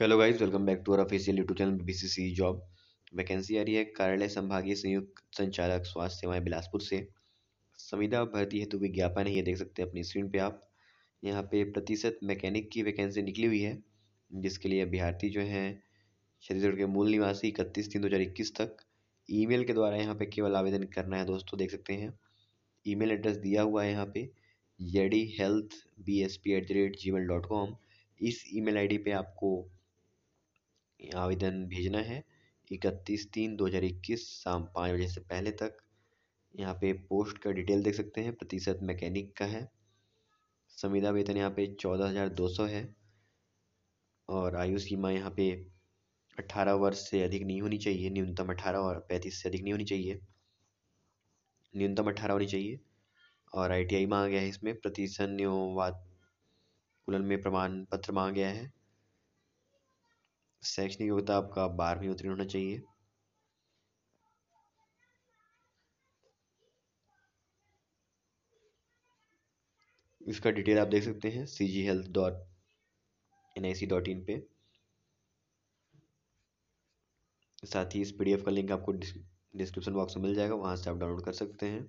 hello guys welcome back to our official YouTube channel BCC job vacancy आ रही है कार्यालय संभागीय संयुक्त संचालक स्वास्थ्य सेवाएं बिलासपुर से संविदा भर्ती हेतु विज्ञापन है ये देख सकते हैं अपनी स्क्रीन पे आप यहाँ पे प्रतिशत मैकेनिक की वैकेंसी निकली हुई है जिसके लिए अभ्यर्थी जो हैं छत्तीसगढ़ के मूल निवासी इकतीस तीन दो तक ई के द्वारा यहाँ पर केवल आवेदन करना है दोस्तों देख सकते हैं ई एड्रेस दिया हुआ है यहाँ पर JD health B S P at the rate Gmail dot com इस ईमेल आईडी पे आपको आवेदन भेजना है इकतीस तीन दो हज़ार इक्कीस शाम पाँच बजे से पहले तक यहाँ पे पोस्ट का डिटेल देख सकते हैं प्रतिशत मैकेनिक का है संविदा वेतन यहाँ पे चौदह हज़ार दो सौ है और आयु सीमा यहाँ पे अट्ठारह वर्ष से अधिक नहीं होनी चाहिए न्यूनतम अट्ठारह और पैंतीस से अधिक नहीं होनी चाहिए न्यूनतम अट्ठारह होनी चाहिए और आई टी आई मांगा गया है इसमें वाद कुलन में प्रमाण पत्र मांगा गया है शैक्षणिक योग्यता आपका बारहवीं उत्तीर्ण होना चाहिए इसका डिटेल आप देख सकते हैं C G health dot N I C dot in पे साथ ही इस पी डी एफ का लिंक आपको डिस्क्रिप्शन बॉक्स में मिल जाएगा वहाँ से आप डाउनलोड कर सकते हैं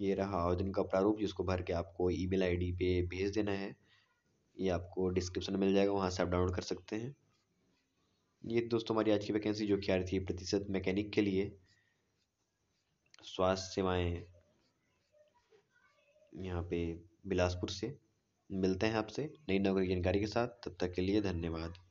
ये रहा आवेदन का प्रारूप जिसको भर के आपको ईमेल आईडी पे भेज देना है ये आपको डिस्क्रिप्शन में मिल जाएगा वहाँ से आप डाउनलोड कर सकते हैं ये दोस्तों हमारी आज की वैकेंसी जो कि आ रही थी प्रतिशत मैकेनिक के लिए स्वास्थ्य सेवाएं यहाँ पे बिलासपुर से मिलते हैं आपसे नई नौकरी जानकारी के साथ तब तक के लिए धन्यवाद